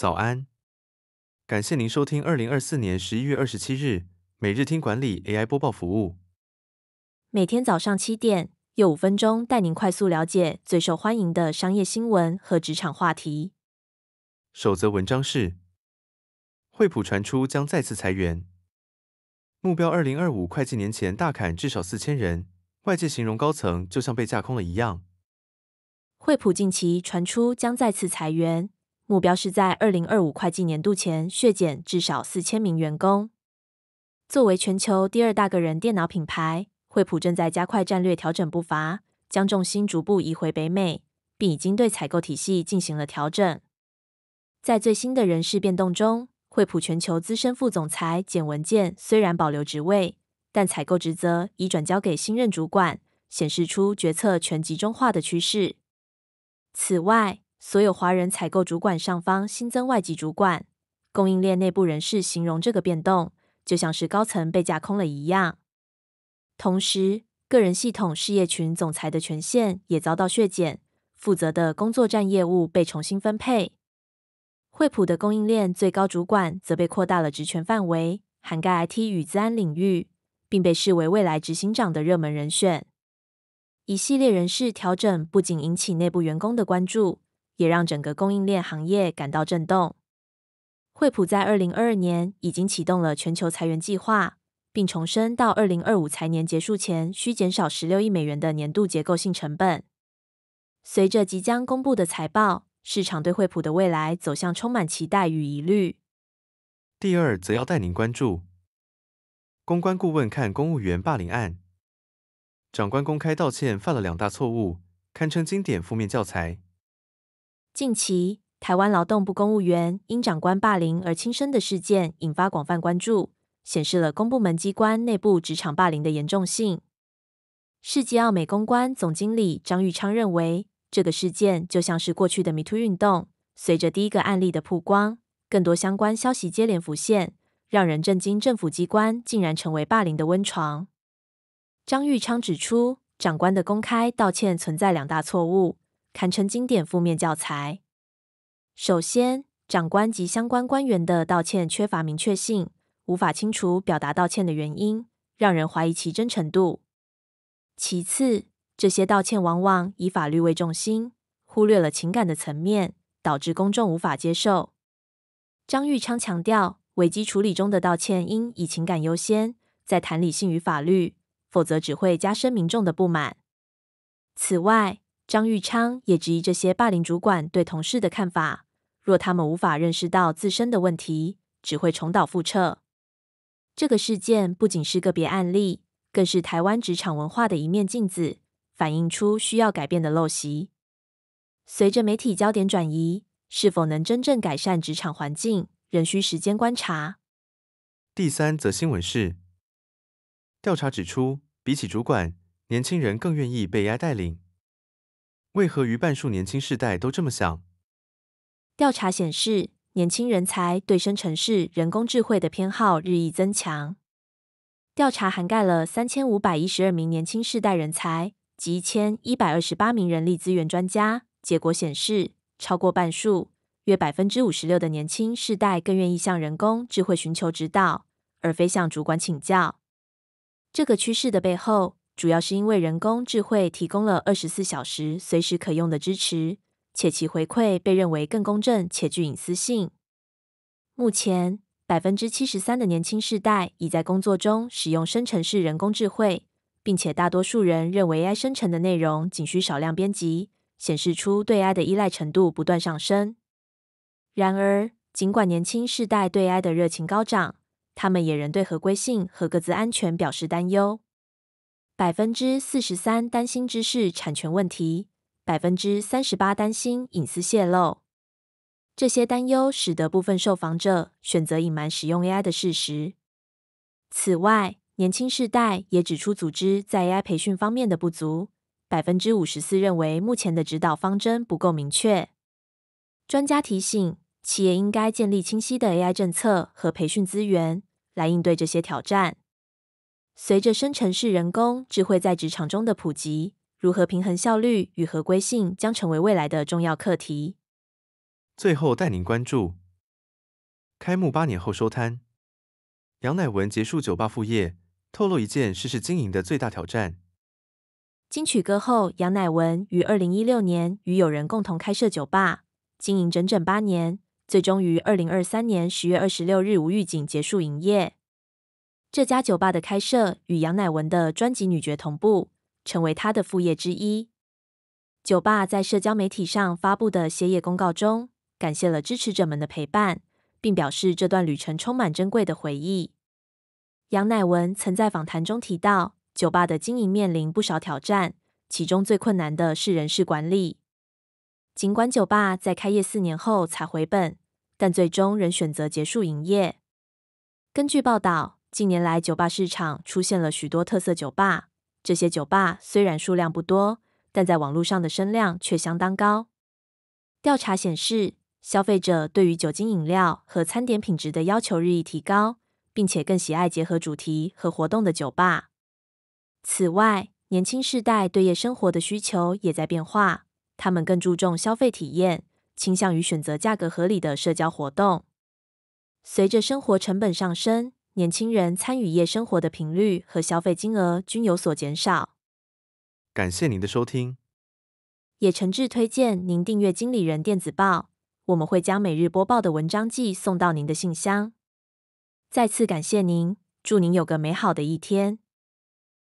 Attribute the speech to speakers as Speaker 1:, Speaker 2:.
Speaker 1: 早安，感谢您收听二零二四年十一月二十七日每日听管理 AI 播报服务。
Speaker 2: 每天早上七点，约五分钟带您快速了解最受欢迎的商业新闻和职场话题。
Speaker 1: 首则文章是：惠普传出将再次裁员，目标二零二五会计年前大砍至少四千人。外界形容高层就像被架空了一样。
Speaker 2: 惠普近期传出将再次裁员。目标是在二零二五会计年度前削减至少四千名员工。作为全球第二大个人电脑品牌，惠普正在加快战略调整步伐，将重心逐步移回北美，并已经对采购体系进行了调整。在最新的人事变动中，惠普全球资深副总裁简文健虽然保留职位，但采购职责已转交给新任主管，显示出决策全集中化的趋势。此外，所有华人采购主管上方新增外籍主管，供应链内部人士形容这个变动就像是高层被架空了一样。同时，个人系统事业群总裁的权限也遭到削减，负责的工作站业务被重新分配。惠普的供应链最高主管则被扩大了职权范围，涵盖 IT 与资安领域，并被视为未来执行长的热门人选。一系列人事调整不仅引起内部员工的关注。也让整个供应链行业感到震动。惠普在二零二二年已经启动了全球裁员计划，并重申到二零二五财年结束前需减少十六亿美元的年度结构性成本。随着即将公布的财报，市场对惠普的未来走向充满
Speaker 1: 期待与疑虑。第二，则要带您关注公关顾问看公务员霸凌案，长官公开道歉犯了两大错误，堪称经典负面教材。
Speaker 2: 近期，台湾劳动部公务员因长官霸凌而轻生的事件引发广泛关注，显示了公部门机关内部职场霸凌的严重性。世界奥美公关总经理张玉昌认为，这个事件就像是过去的 Me Too 运动。随着第一个案例的曝光，更多相关消息接连浮现，让人震惊：政府机关竟然成为霸凌的温床。张玉昌指出，长官的公开道歉存在两大错误。堪称经典负面教材。首先，长官及相关官员的道歉缺乏明确性，无法清楚表达道歉的原因，让人怀疑其真诚度。其次，这些道歉往往以法律为重心，忽略了情感的层面，导致公众无法接受。张玉昌强调，危机处理中的道歉应以情感优先，再谈理性与法律，否则只会加深民众的不满。此外，张玉昌也质疑这些霸凌主管对同事的看法，若他们无法认识到自身的问题，只会重蹈覆辙。这个事件不仅是个别案例，更是台湾职场文化的一面镜子，反映出需要改变的陋习。随着媒体焦点转移，是否能真正改善职场环境，仍需时间观察。
Speaker 1: 第三则新闻是，调查指出，比起主管，年轻人更愿意被爱带领。为何逾半数年轻世代都这么想？
Speaker 2: 调查显示，年轻人才对生成式人工智慧的偏好日益增强。调查涵盖了三千五百一十二名年轻世代人才及一千一百二十八名人力资源专家。结果显示，超过半数（约百分之五十六）的年轻世代更愿意向人工智慧寻求指导，而非向主管请教。这个趋势的背后。主要是因为人工智慧提供了二十四小时随时可用的支持，且其回馈被认为更公正且具隐私性。目前，百分之七十三的年轻世代已在工作中使用生成式人工智慧，并且大多数人认为 AI 生成的内容仅需少量编辑，显示出对 AI 的依赖程度不断上升。然而，尽管年轻世代对 AI 的热情高涨，他们也仍对合规性和各自安全表示担忧。百分之四十三担心知识产权问题，百分之三十八担心隐私泄露。这些担忧使得部分受访者选择隐瞒使用 AI 的事实。此外，年轻世代也指出组织在 AI 培训方面的不足。百分之五十四认为目前的指导方针不够明确。专家提醒，企业应该建立清晰的 AI 政策和培训资源，来应对这些挑战。随着生成式人工智慧在职场中的普及，如何平衡效率与合规性将成为未来的重要课题。
Speaker 1: 最后，带您关注：开幕八年后收摊，杨乃文结束酒吧副业，透露一件事是经营的最大挑战。
Speaker 2: 金曲歌后杨乃文于二零一六年与友人共同开设酒吧，经营整整八年，最终于二零二三年十月二十六日无预警结束营业。这家酒吧的开设与杨乃文的专辑《女爵》同步，成为他的副业之一。酒吧在社交媒体上发布的歇业公告中，感谢了支持者们的陪伴，并表示这段旅程充满珍贵的回忆。杨乃文曾在访谈中提到，酒吧的经营面临不少挑战，其中最困难的是人事管理。尽管酒吧在开业四年后才回本，但最终仍选择结束营业。根据报道。近年来，酒吧市场出现了许多特色酒吧。这些酒吧虽然数量不多，但在网络上的声量却相当高。调查显示，消费者对于酒精饮料和餐点品质的要求日益提高，并且更喜爱结合主题和活动的酒吧。此外，年轻世代对夜生活的需求也在变化，他们更注重消费体验，倾向于选择价格合理的社交活动。随着生活成本上升，年轻人参与夜生活的频率和消费金额均有所减少。
Speaker 1: 感谢您的收听，
Speaker 2: 也诚挚推荐您订阅《经理人电子报》，我们会将每日播报的文章寄送到您的信箱。再次感谢您，祝您有个美好的一天。